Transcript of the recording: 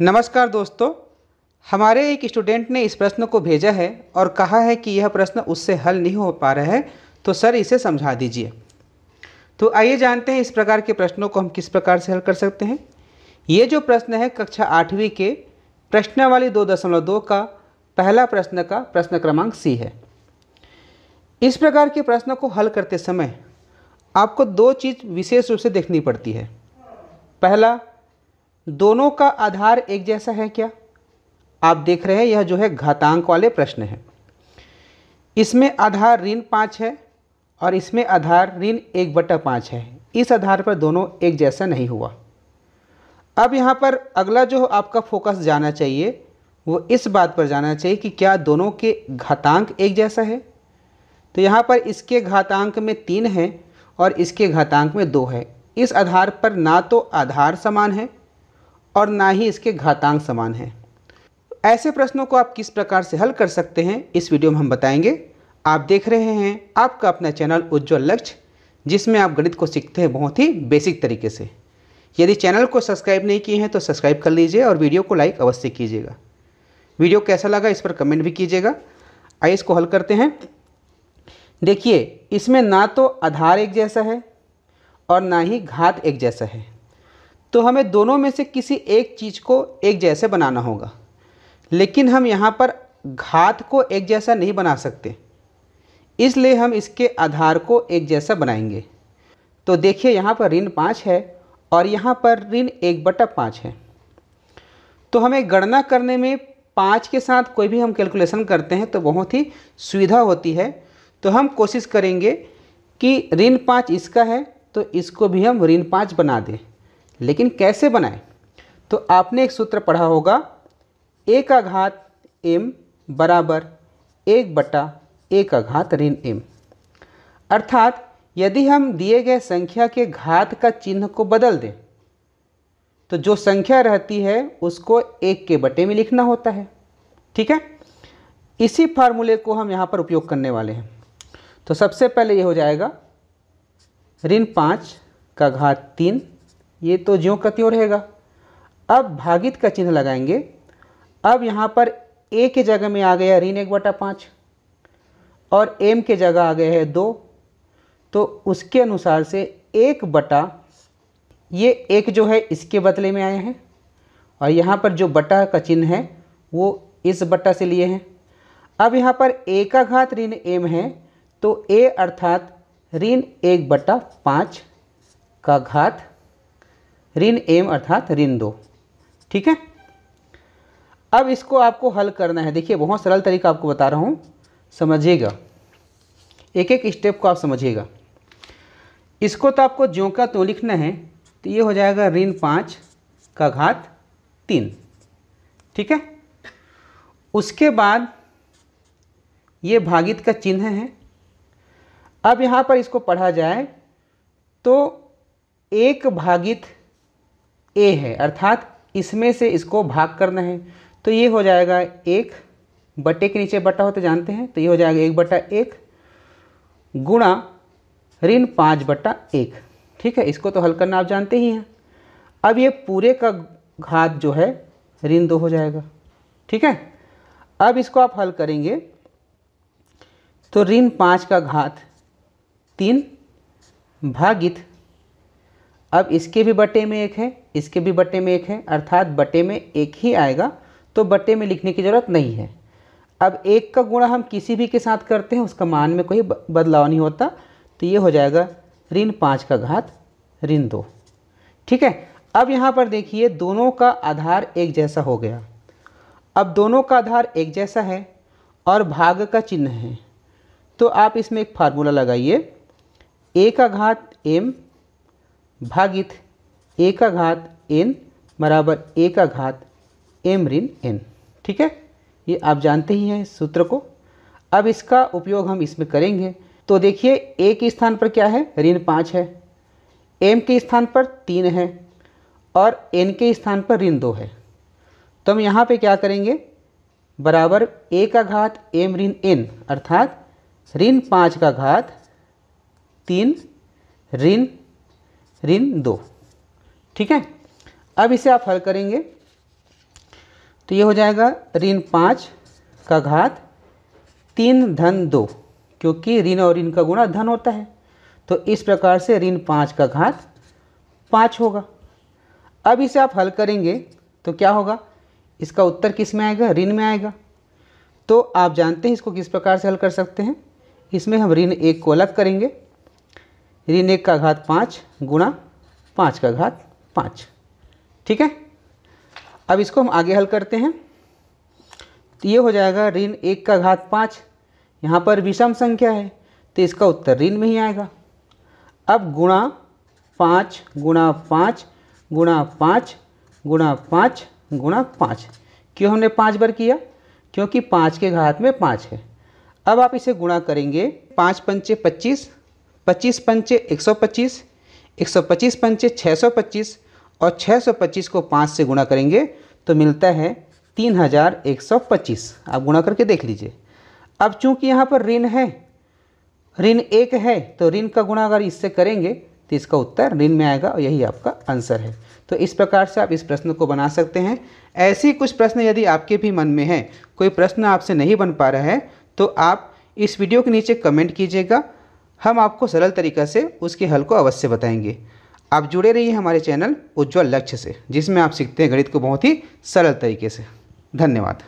नमस्कार दोस्तों हमारे एक स्टूडेंट ने इस प्रश्न को भेजा है और कहा है कि यह प्रश्न उससे हल नहीं हो पा रहा है तो सर इसे समझा दीजिए तो आइए जानते हैं इस प्रकार के प्रश्नों को हम किस प्रकार से हल कर सकते हैं ये जो प्रश्न है कक्षा आठवीं के प्रश्नवाली दो दशमलव दो का पहला प्रश्न का प्रश्न क्रमांक सी है इस प्रकार के प्रश्न को हल करते समय आपको दो चीज़ विशेष रूप से देखनी पड़ती है पहला दोनों का आधार एक जैसा है क्या आप देख रहे हैं यह जो है घातांक वाले प्रश्न है इसमें आधार ऋण पाँच है और इसमें आधार ऋण एक बटा पाँच है इस आधार पर दोनों एक जैसा नहीं हुआ अब यहाँ पर अगला जो आपका फोकस जाना चाहिए वो इस बात पर जाना चाहिए कि क्या दोनों के घातांक एक जैसा है तो यहाँ पर इसके घातांक में तीन है और इसके घातांक में दो है इस आधार पर ना तो आधार समान है और ना ही इसके घातांक समान हैं ऐसे प्रश्नों को आप किस प्रकार से हल कर सकते हैं इस वीडियो में हम बताएंगे आप देख रहे हैं आपका अपना चैनल उज्जवल लक्ष्य जिसमें आप गणित को सीखते हैं बहुत ही बेसिक तरीके से यदि चैनल को सब्सक्राइब नहीं किए हैं तो सब्सक्राइब कर लीजिए और वीडियो को लाइक अवश्य कीजिएगा वीडियो कैसा लगा इस पर कमेंट भी कीजिएगा आइए इसको हल करते हैं देखिए इसमें ना तो आधार एक जैसा है और ना ही घात एक जैसा है तो हमें दोनों में से किसी एक चीज़ को एक जैसे बनाना होगा लेकिन हम यहाँ पर घात को एक जैसा नहीं बना सकते इसलिए हम इसके आधार को एक जैसा बनाएंगे तो देखिए यहाँ पर ऋण पाँच है और यहाँ पर ऋण एक बटा पाँच है तो हमें गणना करने में पाँच के साथ कोई भी हम कैलकुलेशन करते हैं तो बहुत ही सुविधा होती है तो हम कोशिश करेंगे कि ऋण पाँच इसका है तो इसको भी हम ऋण पाँच बना दें लेकिन कैसे बनाएं तो आपने एक सूत्र पढ़ा होगा ए का घात एम बराबर एक बटा ए का घात ऋण एम अर्थात यदि हम दिए गए संख्या के घात का चिन्ह को बदल दें तो जो संख्या रहती है उसको एक के बटे में लिखना होता है ठीक है इसी फार्मूले को हम यहाँ पर उपयोग करने वाले हैं तो सबसे पहले ये हो जाएगा ऋण पाँच का घात तीन ये तो ज्यों का त्यों रहेगा अब भागित का चिन्ह लगाएंगे अब यहाँ पर ए के जगह में आ गया ऋण एक बटा पाँच और एम के जगह आ गया है दो तो उसके अनुसार से एक बटा ये एक जो है इसके बदले में आए हैं और यहाँ पर जो बटा का चिन्ह है वो इस बटा से लिए हैं अब यहाँ पर ए का घात ऋण एम है तो ए अर्थात ऋण एक बटा पाँच का घात ऋण एम अर्थात ऋण दो ठीक है अब इसको आपको हल करना है देखिए बहुत सरल तरीका आपको बता रहा हूँ समझिएगा एक एक स्टेप को आप समझिएगा इसको तो आपको ज्यों का तो लिखना है तो ये हो जाएगा ऋण पाँच का घात तीन ठीक है उसके बाद ये भागित का चिन्ह है अब यहाँ पर इसको पढ़ा जाए तो एक भागित ए है अर्थात इसमें से इसको भाग करना है तो ये हो जाएगा एक बटे के नीचे बटा होते तो जानते हैं तो ये हो जाएगा एक बटा एक गुणा ऋण पाँच बटा एक ठीक है इसको तो हल करना आप जानते ही हैं अब ये पूरे का घात जो है ऋण दो हो जाएगा ठीक है अब इसको आप हल करेंगे तो ऋण पाँच का घात तीन भागित अब इसके भी बटे में एक है इसके भी बटे में एक है अर्थात बटे में एक ही आएगा तो बटे में लिखने की ज़रूरत नहीं है अब एक का गुणा हम किसी भी के साथ करते हैं उसका मान में कोई बदलाव नहीं होता तो ये हो जाएगा ऋण पाँच का घात ऋण दो ठीक है अब यहाँ पर देखिए दोनों का आधार एक जैसा हो गया अब दोनों का आधार एक जैसा है और भाग का चिन्ह है तो आप इसमें एक फार्मूला लगाइए ए का घात एम भागित ए का घात एन बराबर ए का घात एम ऋण एन ठीक है ये आप जानते ही हैं इस सूत्र को अब इसका उपयोग हम इसमें करेंगे तो देखिए ए के स्थान पर क्या है ऋण पाँच है एम के स्थान पर तीन है और एन के स्थान पर ऋण दो है तो हम यहाँ पे क्या करेंगे बराबर ए का घात एम ऋण एन अर्थात ऋण पाँच का घात तीन ऋण ऋण दो ठीक है अब इसे आप हल करेंगे तो ये हो जाएगा ऋण पाँच का घात तीन धन दो क्योंकि ऋण और ऋण का गुणा धन होता है तो इस प्रकार से ऋण पाँच का घात पाँच होगा अब इसे आप हल करेंगे तो क्या होगा इसका उत्तर किस में आएगा ऋण में आएगा तो आप जानते हैं इसको किस प्रकार से हल कर सकते हैं इसमें हम ऋण एक को अलग करेंगे ऋण एक का घात पाँच गुणा पाँच का घात पाँच ठीक है अब इसको हम आगे हल करते हैं तो ये हो जाएगा ऋण एक का घात पाँच यहाँ पर विषम संख्या है तो इसका उत्तर ऋण में ही आएगा अब गुणा पाँच गुणा पाँच गुणा पाँच गुणा पाँच गुणा पाँच क्यों हमने पाँच बार किया क्योंकि पाँच के घात में पाँच है अब आप इसे गुणा करेंगे पाँच पंचे पच्चीस पच्चीस पंचे एक सौ पच्चीस एक सौ पच्चीस पंचे छः सौ पच्चीस और छः सौ पच्चीस को पाँच से गुणा करेंगे तो मिलता है तीन हज़ार एक सौ पच्चीस आप गुणा करके देख लीजिए अब चूंकि यहाँ पर ऋण है ऋण एक है तो ऋण का गुणा अगर इससे करेंगे तो इसका उत्तर ऋण में आएगा और यही आपका आंसर है तो इस प्रकार से आप इस प्रश्न को बना सकते हैं ऐसे कुछ प्रश्न यदि आपके भी मन में है कोई प्रश्न आपसे नहीं बन पा रहा है तो आप इस वीडियो के नीचे कमेंट कीजिएगा हम आपको सरल तरीक़े से उसके हल को अवश्य बताएंगे आप जुड़े रहिए हमारे चैनल उज्ज्वल लक्ष्य से जिसमें आप सीखते हैं गणित को बहुत ही सरल तरीके से धन्यवाद